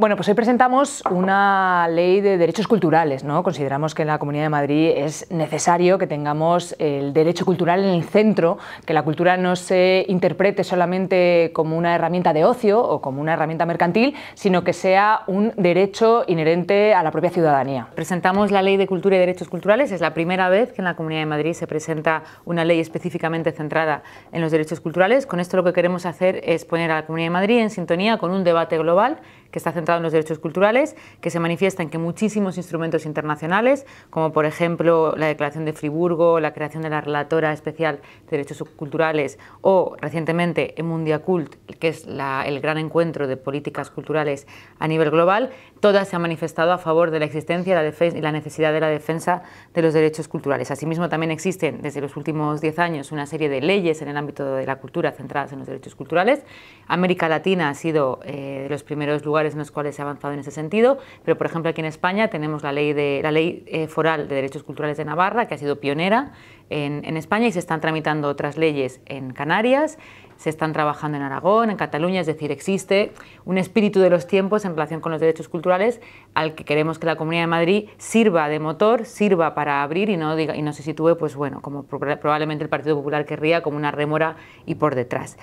Bueno, pues hoy presentamos una ley de derechos culturales. ¿no? Consideramos que en la Comunidad de Madrid es necesario que tengamos el derecho cultural en el centro, que la cultura no se interprete solamente como una herramienta de ocio o como una herramienta mercantil, sino que sea un derecho inherente a la propia ciudadanía. Presentamos la ley de cultura y derechos culturales. Es la primera vez que en la Comunidad de Madrid se presenta una ley específicamente centrada en los derechos culturales. Con esto lo que queremos hacer es poner a la Comunidad de Madrid en sintonía con un debate global que está centrado en los derechos culturales, que se manifiesta en que muchísimos instrumentos internacionales, como por ejemplo la Declaración de Friburgo, la creación de la Relatora Especial de Derechos Culturales o recientemente en Mundiacult, que es el gran encuentro de políticas culturales a nivel global, todas se han manifestado a favor de la existencia la y la necesidad de la defensa de los derechos culturales. Asimismo, también existen desde los últimos 10 años una serie de leyes en el ámbito de la cultura centradas en los derechos culturales. América Latina ha sido eh, de los primeros lugares en los cuales se ha avanzado en ese sentido, pero por ejemplo aquí en España tenemos la ley, de, la eh, foral de derechos culturales de Navarra, que ha sido pionera en, España y se están tramitando otras leyes en Canarias, se están trabajando en Aragón, en Cataluña, es decir, existe un espíritu de los tiempos en relación con los derechos culturales al que queremos que la Comunidad de Madrid sirva de motor, sirva para abrir y no, diga, y no se sitúe, pues bueno, como probablemente el Partido Popular querría, como una rémora y por detrás.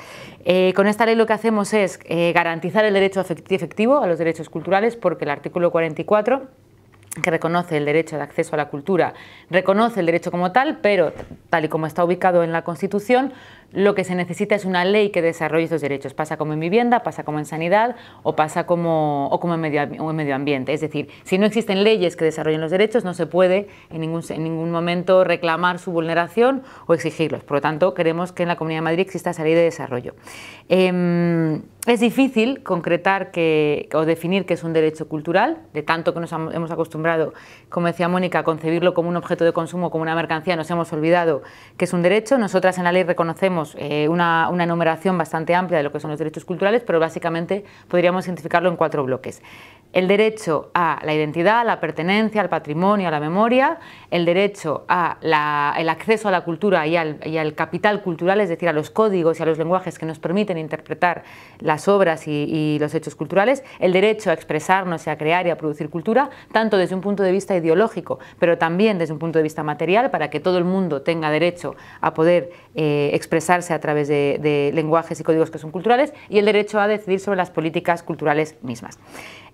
Eh, con esta ley lo que hacemos es eh, garantizar el derecho efectivo a los derechos culturales porque el artículo 44 que reconoce el derecho de acceso a la cultura, reconoce el derecho como tal, pero tal y como está ubicado en la Constitución, lo que se necesita es una ley que desarrolle estos derechos. Pasa como en vivienda, pasa como en sanidad o pasa como, como en, medio, medio ambiente. Es decir, si no existen leyes que desarrollen los derechos, no se puede en ningún, en ningún momento reclamar su vulneración o exigirlos. Por lo tanto, queremos que en la Comunidad de Madrid exista esa ley de desarrollo. Em, es difícil concretar que, o definir que es un derecho cultural, de tanto que nos hemos acostumbrado, como decía Mónica, a concebirlo como un objeto de consumo, como una mercancía, nos hemos olvidado que es un derecho. Nosotras en la ley reconocemos eh, una, una enumeración bastante amplia de lo que son los derechos culturales, pero básicamente podríamos identificarlo en cuatro bloques el derecho a la identidad, a la pertenencia, al patrimonio, a la memoria, el derecho al acceso a la cultura y al, capital cultural, es decir, a los códigos y a los lenguajes que nos permiten interpretar las obras y, los hechos culturales, el derecho a expresarnos y a crear y a producir cultura, tanto desde un punto de vista ideológico, pero también desde un punto de vista material, para que todo el mundo tenga derecho a poder eh, expresarse a través de, lenguajes y códigos que son culturales, y el derecho a decidir sobre las políticas culturales mismas.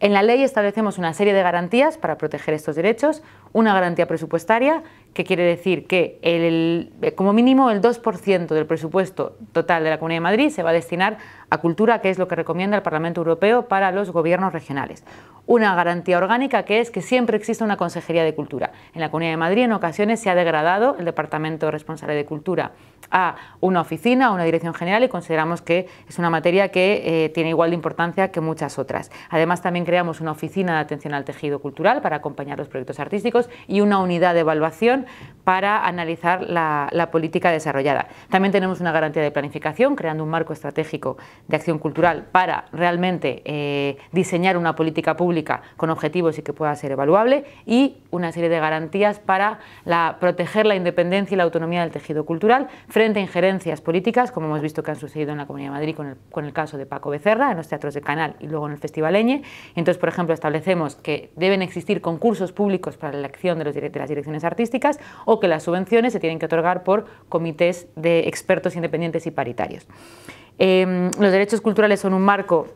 En la Ahí establecemos una serie de garantías para proteger estos derechos, una garantía presupuestaria que quiere decir que el, como mínimo el 2% del presupuesto total de la Comunidad de Madrid se va a destinar a cultura, que es lo que recomienda el Parlamento Europeo para los gobiernos regionales. Una garantía orgánica que es que siempre existe una Consejería de Cultura. En la Comunidad de Madrid en ocasiones se ha degradado el Departamento responsable de Cultura a una oficina, a una dirección general y consideramos que es una materia que eh, tiene igual de importancia que muchas otras. Además también creamos una oficina de atención al tejido cultural para acompañar los proyectos artísticos y una unidad de evaluación para analizar la, política desarrollada. También tenemos una garantía de planificación, creando un marco estratégico de acción cultural para realmente eh, diseñar una política pública con objetivos y que pueda ser evaluable y una serie de garantías para proteger la independencia y la autonomía del tejido cultural frente a injerencias políticas, como hemos visto que han sucedido en la Comunidad de Madrid con el, caso de Paco Becerra, en los teatros de Canal y luego en el Festival Eñe. Entonces, por ejemplo, establecemos que deben existir concursos públicos para la elección de las direcciones artísticas o que las subvenciones se tienen que otorgar por comités de expertos independientes y paritarios. Em, los derechos culturales son un marco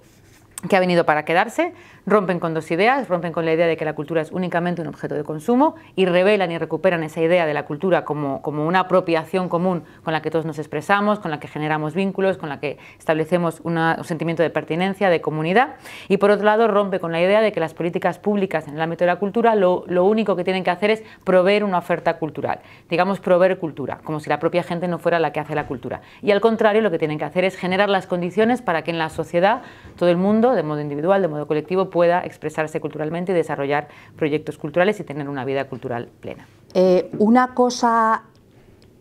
que ha venido para quedarse, rompen con dos ideas, rompen con la idea de que la cultura es únicamente un objeto de consumo y revelan y recuperan esa idea de la cultura como, como una apropiación común con la que todos nos expresamos, con la que generamos vínculos, con la que establecemos un sentimiento de pertinencia, de comunidad. Y por otro lado, rompe con la idea de que las políticas públicas en el ámbito de la cultura lo, lo único que tienen que hacer es proveer una oferta cultural, digamos, proveer cultura, como si la propia gente no fuera la que hace la cultura. Y al contrario, lo que tienen que hacer es generar las condiciones para que en la sociedad todo el mundo de modo individual, de modo colectivo, pueda expresarse culturalmente y desarrollar proyectos culturales y tener una vida cultural plena. Eh, una cosa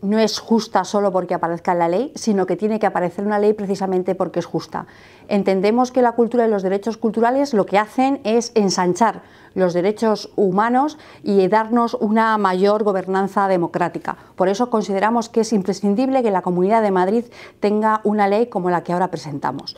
no es justa solo porque aparezca en la ley, sino que tiene que aparecer una ley precisamente porque es justa. Entendemos que la cultura y los derechos culturales lo que hacen es ensanchar los derechos humanos y darnos una mayor gobernanza democrática. Por eso consideramos que es imprescindible que la Comunidad de Madrid tenga una ley como la que ahora presentamos.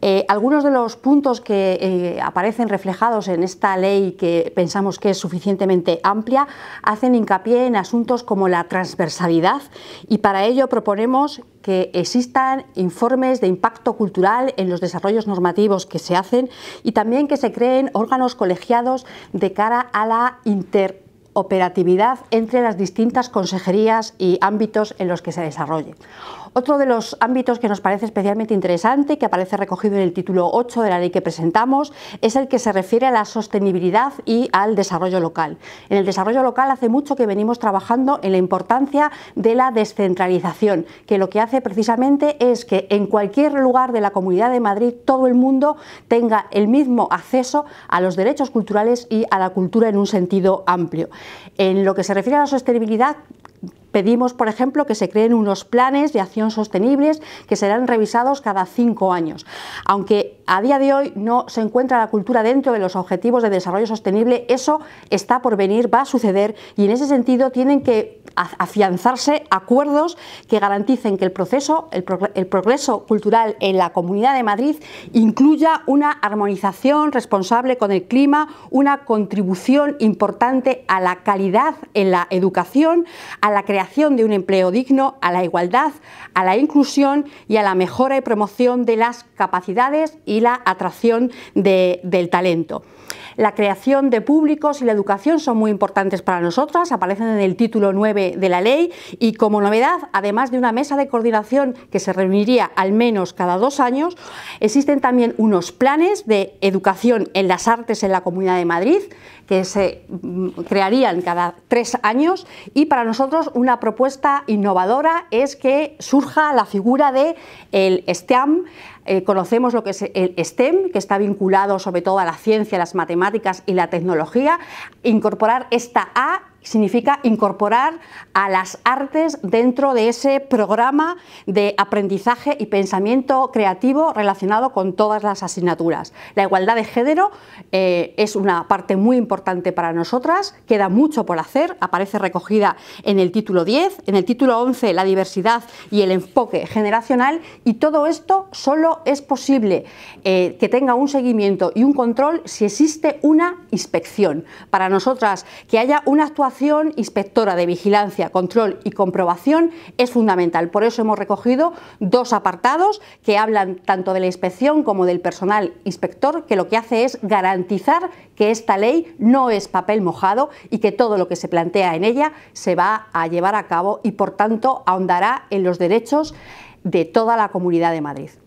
Eh, algunos de los puntos que eh, aparecen reflejados en esta ley que pensamos que es suficientemente amplia hacen hincapié en asuntos como la transversalidad y para ello proponemos que existan informes de impacto cultural en los desarrollos normativos que se hacen y también que se creen órganos colegiados de cara a la interoperatividad entre las distintas consejerías y ámbitos en los que se desarrolle. Otro de los ámbitos que nos parece especialmente interesante, que aparece recogido en el título 8 de la ley que presentamos, es el que se refiere a la sostenibilidad y al desarrollo local. En el desarrollo local hace mucho que venimos trabajando en la importancia de la descentralización, que lo que hace precisamente es que en cualquier lugar de la Comunidad de Madrid todo el mundo tenga el mismo acceso a los derechos culturales y a la cultura en un sentido amplio. En lo que se refiere a la sostenibilidad, Pedimos, por ejemplo, que se creen unos planes de acción sostenibles que serán revisados cada cinco años. Aunque a día de hoy no se encuentra la cultura dentro de los objetivos de desarrollo sostenible, eso está por venir, va a suceder y en ese sentido tienen que afianzarse acuerdos que garanticen que el proceso, el, progreso cultural en la Comunidad de Madrid incluya una armonización responsable con el clima, una contribución importante a la calidad en la educación, a la creación de un empleo digno, a la igualdad, a la inclusión y a la mejora y promoción de las capacidades y la atracción del talento. La creación de públicos y la educación son muy importantes para nosotras, aparecen en el título 9 de, la ley y como novedad, además de una mesa de coordinación que se reuniría al menos cada dos años, existen también unos planes de educación en las artes en la Comunidad de Madrid que se mm, crearían cada tres años y para nosotros una propuesta innovadora es que surja la figura de el STEAM eh, conocemos lo que es el STEM, que está vinculado sobre todo a la ciencia, las matemáticas y la tecnología, incorporar esta A significa incorporar a las artes dentro de ese programa de aprendizaje y pensamiento creativo relacionado con todas las asignaturas. La igualdad de género eh, es una parte muy importante para nosotras, queda mucho por hacer, aparece recogida en el título 10, en el título 11 la diversidad y el enfoque generacional y todo esto solo es posible eh, que tenga un seguimiento y un control si existe una inspección. Para nosotras que haya una actuación inspectora de vigilancia, control y comprobación es fundamental. Por eso hemos recogido dos apartados que hablan tanto de la inspección como del personal inspector, que lo que hace es garantizar que esta ley no es papel mojado y que todo lo que se plantea en ella se va a llevar a cabo y, por tanto, ahondará en los derechos de toda la Comunidad de Madrid.